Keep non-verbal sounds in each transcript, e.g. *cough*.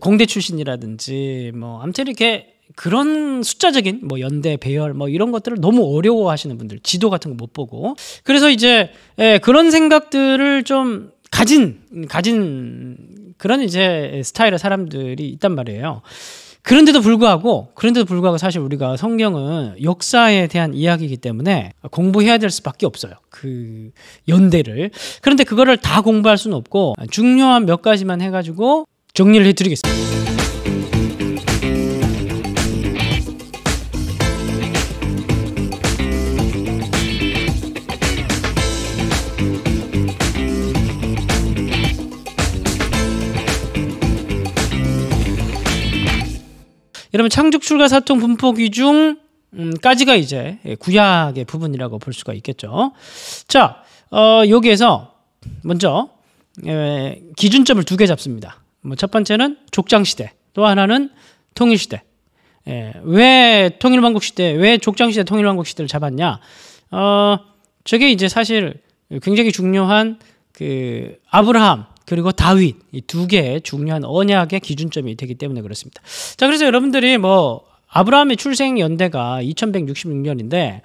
공대 출신이라든지 뭐 아무튼 이렇게 그런 숫자적인 뭐 연대 배열 뭐 이런 것들을 너무 어려워하시는 분들 지도 같은 거 못 보고 그래서 이제 예, 그런 생각들을 좀 가진 가진 그런 이제 스타일의 사람들이 있단 말이에요. 그런데도 불구하고 그런데도 불구하고 사실 우리가 성경은 역사에 대한 이야기이기 때문에 공부해야 될 수밖에 없어요. 그 연대를 그런데 그거를 다 공부할 수는 없고 중요한 몇 가지만 해가지고 정리를 해드리겠습니다. 여러분 창축 출가 사통 분포 기중 음, 까지가 이제 구약의 부분이라고 볼 수가 있겠죠. 자, 어, 여기에서 먼저 기준점을 두 개 잡습니다. 뭐첫 번째는 족장 시대, 또 하나는 통일 시대. 예, 왜 통일왕국 시대, 왜 족장 시대, 통일왕국 시대를 잡았냐? 어, 저게 이제 사실 굉장히 중요한 그 아브라함 그리고 다윗 이 두 개의 중요한 언약의 기준점이 되기 때문에 그렇습니다. 자, 그래서 여러분들이 뭐 아브라함의 출생 연대가 2166년인데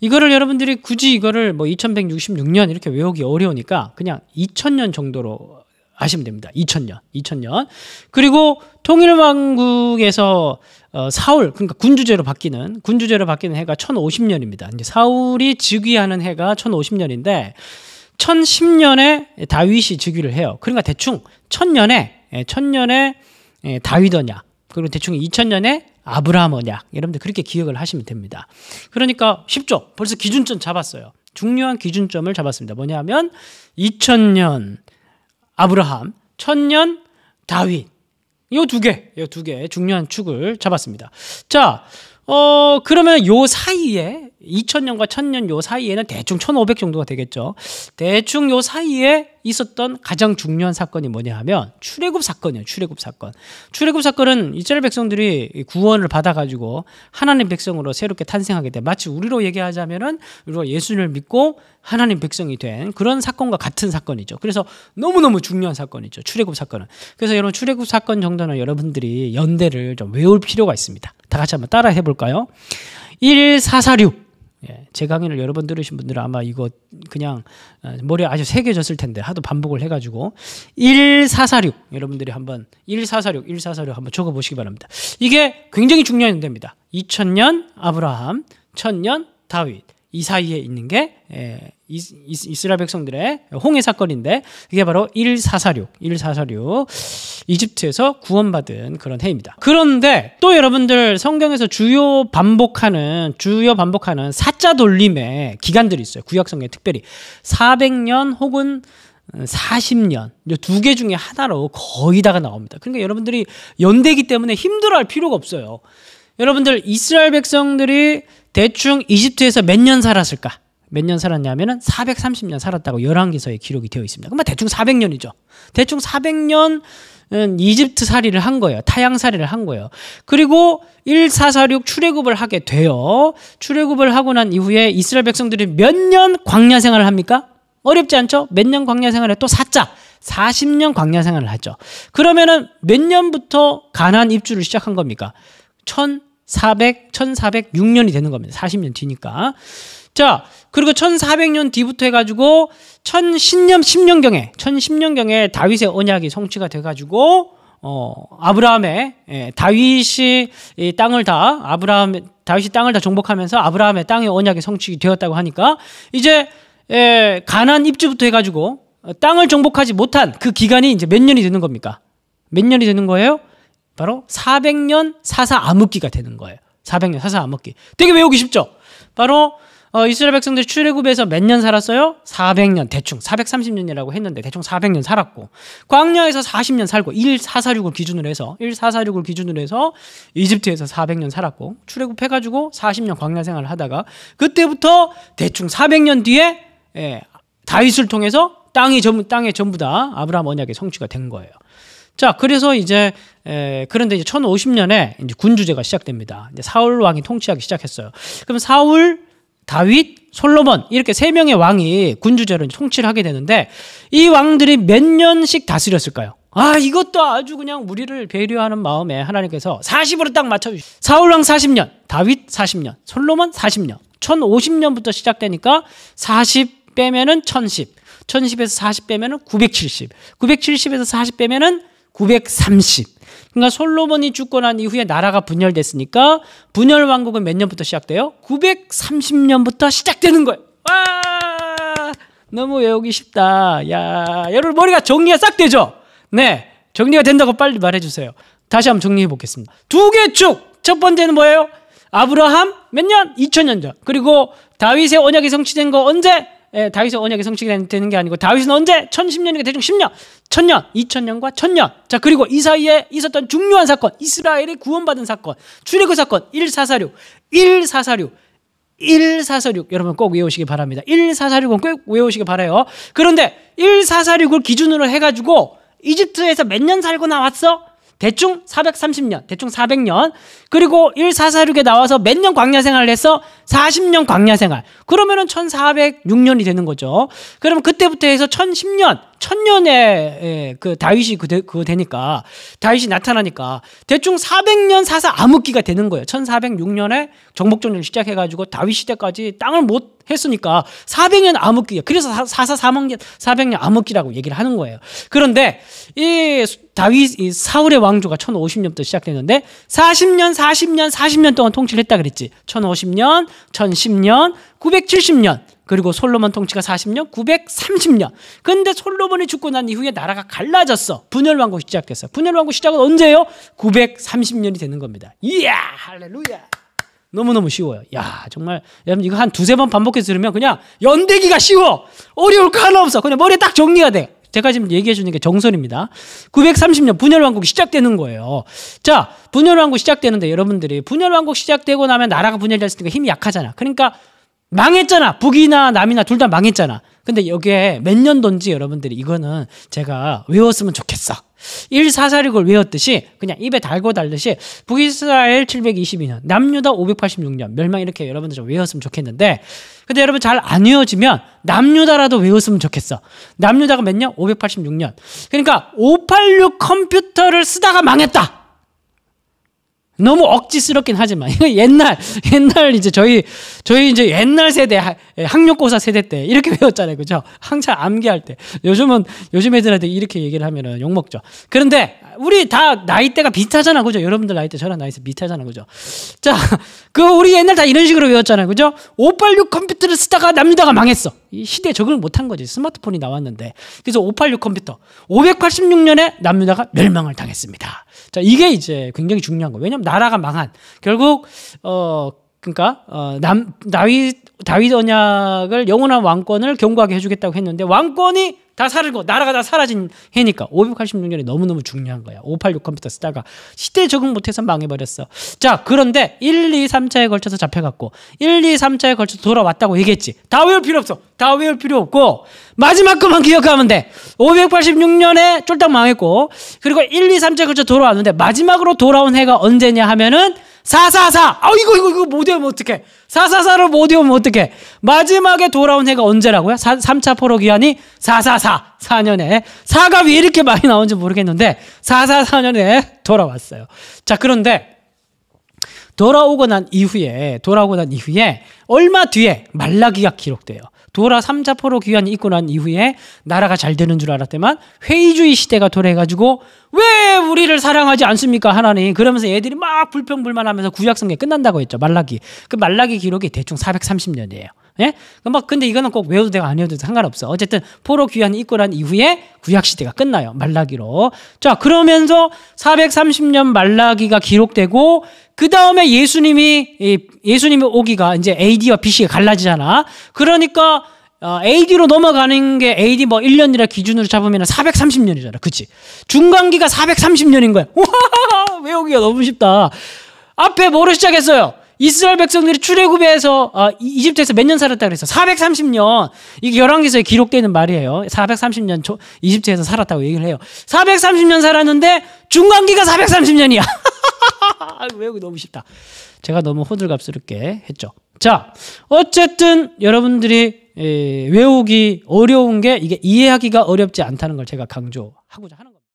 이거를 여러분들이 굳이 이거를 뭐 2166년 이렇게 외우기 어려우니까 그냥 2000년 정도로 아시면 됩니다. 2000년, 2000년. 그리고 통일왕국에서 어, 사울, 그러니까 군주제로 바뀌는 군주제로 바뀌는 해가 1050년입니다. 이제 사울이 즉위하는 해가 1050년인데 1010년에 다윗이 즉위를 해요. 그러니까 대충 1000년에 1000년에 예, 예, 다윗어냐 그리고 대충 2000년에 아브라함 언약 여러분들 그렇게 기억을 하시면 됩니다. 그러니까 쉽죠. 벌써 기준점 잡았어요. 중요한 기준점을 잡았습니다. 뭐냐면 하 2000년 아브라함, 천년 다윗. 요두 개, 요 두개 중요한 축을 잡았습니다. 자, 어, 그러면 요 사이에 2000년과 1000년 요 사이에는 대충 1500 정도가 되겠죠. 대충 요 사이에 있었던 가장 중요한 사건이 뭐냐 하면 출애굽 사건이에요. 출애굽 사건. 출애굽 사건은 이스라엘 백성들이 구원을 받아 가지고 하나님 백성으로 새롭게 탄생하게 돼. 마치 우리로 얘기하자면은 우리가 예수를 믿고 하나님 백성이 된 그런 사건과 같은 사건이죠. 그래서 너무너무 중요한 사건이죠. 출애굽 사건은. 그래서 여러분 출애굽 사건 정도는 여러분들이 연대를 좀 외울 필요가 있습니다. 다 같이 한번 따라 해 볼까요? 1446 예, 제 강의를 여러 번 들으신 분들은 아마 이거 그냥 어, 머리에 아주 새겨졌을 텐데 하도 반복을 해가지고 1446 여러분들이 한번 1446 1446 한번 적어보시기 바랍니다. 이게 굉장히 중요한 입니다 2000년 아브라함 1000년 다윗 이 사이에 있는 게 예, 이스, 라엘 백성들의 홍해 사건인데 그게 바로 1446, 1446 이집트에서 구원받은 그런 해입니다. 그런데 또 여러분들 성경에서 주요 반복하는 주요 반복하는 사자 돌림의 기간들이 있어요. 구약성경에 특별히 400년 혹은 40년 이 두 개 중에 하나로 거의 다가 나옵니다. 그러니까 여러분들이 연대기 때문에 힘들어할 필요가 없어요. 여러분들 이스라엘 백성들이 대충 이집트에서 몇 년 살았을까? 몇년 살았냐면은 430년 살았다고 열왕기서에 기록이 되어 있습니다. 그러면 대충 400년이죠. 대충 400년 이집트 사리를한 거예요. 타양 살이를 한 거예요. 그리고 1446 출애굽을 하게 돼요. 출애굽을 하고 난 이후에 이스라엘 백성들이 몇 년 광야 생활을 합니까? 어렵지 않죠? 몇 년 광야 생활을또 사자 40년 광야 생활을 하죠. 그러면은 몇 년부터 가난 입주를 시작한 겁니까? 1400, 1406년이 되는 겁니다. 40년 뒤니까. 자, 그리고 1400년 뒤부터 해가지고 1010년 10년경에 1010년경에 다윗의 언약이 성취가 돼가지고 어, 아브라함의 예, 다윗이 이 땅을 다 아브라함 다윗이 땅을 다 정복하면서 아브라함의 땅의 언약이 성취되었다고 하니까 이제 예, 가난 입주부터 해가지고 땅을 정복하지 못한 그 기간이 이제 몇 년이 되는 겁니까? 몇 년이 되는 거예요? 바로 400년 사사 암흑기가 되는 거예요. 400년 사사 암흑기. 되게 외우기 쉽죠? 바로 어, 이스라엘 백성들이 출애굽에서 몇 년 살았어요? 400년 대충 430년이라고 했는데 대충 400년 살았고 광야에서 40년 살고 1446을 기준으로 해서 1446을 기준으로 해서 이집트에서 400년 살았고 출애굽해 가지고 40년 광야 생활을 하다가 그때부터 대충 400년 뒤에 예, 다윗을 통해서 땅이 전부 땅의 전부 다 아브라함 언약의 성취가 된 거예요. 자, 그래서 이제 에, 예, 그런데 이제 1050년에 이제 군주제가 시작됩니다. 이제 사울 왕이 통치하기 시작했어요. 그럼 사울 다윗, 솔로몬 이렇게 세 명의 왕이 군주제로 통치를 하게 되는데 이 왕들이 몇 년씩 다스렸을까요? 아 이것도 아주 그냥 우리를 배려하는 마음에 하나님께서 40으로 딱 맞춰주시 사울왕 40년 다윗 40년 솔로몬 40년 1050년부터 시작되니까 40 빼면은 1010 1010에서 40 빼면은 970 970에서 40 빼면은 930. 그러니까 솔로몬이 죽고 난 이후에 나라가 분열됐으니까 분열 왕국은 몇 년부터 시작돼요? 930년부터 시작되는 거예요. 와! 너무 외우기 쉽다. 야, 여러분 머리가 정리가 싹 되죠? 네. 정리가 된다고 빨리 말해 주세요. 다시 한번 정리해 보겠습니다. 두개 축. 첫 번째는 뭐예요? 아브라함 몇 년? 2000년 전. 그리고 다윗의 언약이 성취된 거 언제? 예, 다윗의 언약이 성취 되는 게 아니고 다윗은 언제? 1010년이니까 대충 10년, 1000년, 2000년과 1000년. 자, 그리고 이 사이에 있었던 중요한 사건, 이스라엘이 구원받은 사건, 출애굽 사건 1446, 1446. 1446 여러분 꼭 외우시기 바랍니다. 1446은 꼭 외우시기 바래요. 그런데 1446을 기준으로 해 가지고 이집트에서 몇 년 살고 나왔어? 대충 430년, 대충 400년. 그리고 1446에 나와서 몇 년 광야 생활을 해서 40년 광야 생활. 그러면은 1406년이 되는 거죠. 그러면 그때부터 해서 1010년 천년에 예, 그 다윗이 그 그거 되니까 다윗이 나타나니까 대충 400년 사사 암흑기가 되는 거예요. 1406년에 정복전을 시작해 가지고 다윗 시대까지 땅을 못 했으니까 400년 암흑기. 그래서 사사 3년 400년 암흑기라고 얘기를 하는 거예요. 그런데 이 다윗 이 사울의 왕조가 1050년부터 시작되는데 40년, 40년, 40년 동안 통치를 했다 그랬지. 1050년, 1010년, 970년. 그리고 솔로몬 통치가 40년, 930년. 근데 솔로몬이 죽고 난 이후에 나라가 갈라졌어. 분열 왕국 시작했어. 분열 왕국 시작은 언제예요? 930년이 되는 겁니다. 이야, 할렐루야. 너무너무 쉬워요. 야, 정말 여러분 이거 한 두세 번 반복해서 들으면 그냥 연대기가 쉬워. 어려울 거 하나 없어. 그냥 머리에 딱 정리가 돼. 제가 지금 얘기해 주는 게 정설입니다. 930년 분열왕국이 시작되는 거예요. 자, 분열왕국 시작되는데 여러분들이 분열왕국 시작되고 나면 나라가 분열됐으니까 힘이 약하잖아. 그러니까 망했잖아. 북이나 남이나 둘 다 망했잖아. 근데 여기에 몇 년도인지 여러분들이 이거는 제가 외웠으면 좋겠어. 1446을 외웠듯이 그냥 입에 달고 달듯이 북이스라엘 722년, 남유다 586년 멸망 이렇게 여러분들 좀 외웠으면 좋겠는데 근데 여러분 잘 안 외워지면 남유다라도 외웠으면 좋겠어. 남유다가 몇 년? 586년. 그러니까 586 컴퓨터를 쓰다가 망했다. 너무 억지스럽긴 하지만 *laughs* 옛날 옛날 이제 저희 저희 이제 옛날 세대 예, 학력고사 세대 때 이렇게 배웠잖아요, *laughs* 그죠? 항상 암기할 때 요즘은 요즘 애들한테 이렇게 얘기를 하면은 욕 먹죠. 그런데 우리 다 나이대가 비슷하잖아, 그죠? 여러분들 나이대 저랑 나이대 비슷하잖아, 그죠? 자, *laughs* 그 우리 옛날 다 이런 식으로 배웠잖아요, 그죠? 586 컴퓨터를 쓰다가 남자가 망했어. 이 시대에 적응을 못한 거지. 스마트폰이 나왔는데. 그래서 586 컴퓨터. 586년에 남유다가 멸망을 당했습니다. 자, 이게 이제 굉장히 중요한 거. 왜냐면 나라가 망한. 결국, 어, 그러니까 어, 남 다윗 다윗 언약을 영원한 왕권을 경고하게 해주겠다고 했는데 왕권이 다 사라지고 나라가 다 사라진 해니까 586년이 너무너무 중요한 거야. 586 컴퓨터 쓰다가 시대에 적응 못해서 망해버렸어. 자 그런데 1, 2, 3차에 걸쳐서 잡혀갔고 1, 2, 3차에 걸쳐서 돌아왔다고 얘기했지. 다 외울 필요 없어. 다 외울 필요 없고 마지막 것만 기억하면 돼. 586년에 쫄딱 망했고 그리고 1, 2, 3차에 걸쳐 돌아왔는데 마지막으로 돌아온 해가 언제냐 하면은 444! 아, 어, 이거, 이거, 이거 못 외우면 어떡해. 444를 못 외우면 어떡해. 마지막에 돌아온 해가 언제라고요? 3, 3차 포로 기한이 444, 4년에. 4가 왜 이렇게 많이 나온지 모르겠는데, 444년에 돌아왔어요. 자, 그런데, 돌아오고 난 이후에, 돌아오고 난 이후에, 얼마 뒤에 말라기가 기록돼요. 도라 삼자 포로 귀환이 있고 난 이후에 나라가 잘 되는 줄 알았대만 회의주의 시대가 도래해가지고 왜 우리를 사랑하지 않습니까 하나님 그러면서 애들이 막 불평불만하면서 구약성계 끝난다고 했죠 말라기 그 말라기 기록이 대충 430년이에요 예? 막 뭐 근데 이거는 꼭 외워도 되고 안 외워도 상관없어. 어쨌든 포로 귀환이 입고난 이후에 구약 시대가 끝나요. 말라기로. 자, 그러면서 430년 말라기가 기록되고 그 다음에 예수님이 예수님이 오기가 이제 AD와 BC가 갈라지잖아. 그러니까 어, AD로 넘어가는 게 AD 뭐 1년이라 기준으로 잡으면 430년이잖아. 그치? 중간기가 430년인 거야. *laughs* 와! 외우기가 너무 쉽다. 앞에 뭐로 시작했어요? 이스라엘 백성들이 출애굽에서 어, 이집트에서 몇 년 살았다 그래서 430년. 이게 열왕기서에 기록되는 말이에요. 430년 초, 이집트에서 살았다고 얘기를 해요. 430년 살았는데 중간기가 430년이야. 외우기 *laughs* 너무 쉽다. 제가 너무 호들갑스럽게 했죠. 자, 어쨌든 여러분들이 에, 외우기 어려운 게 이게 이해하기가 어렵지 않다는 걸 제가 강조하고자 하는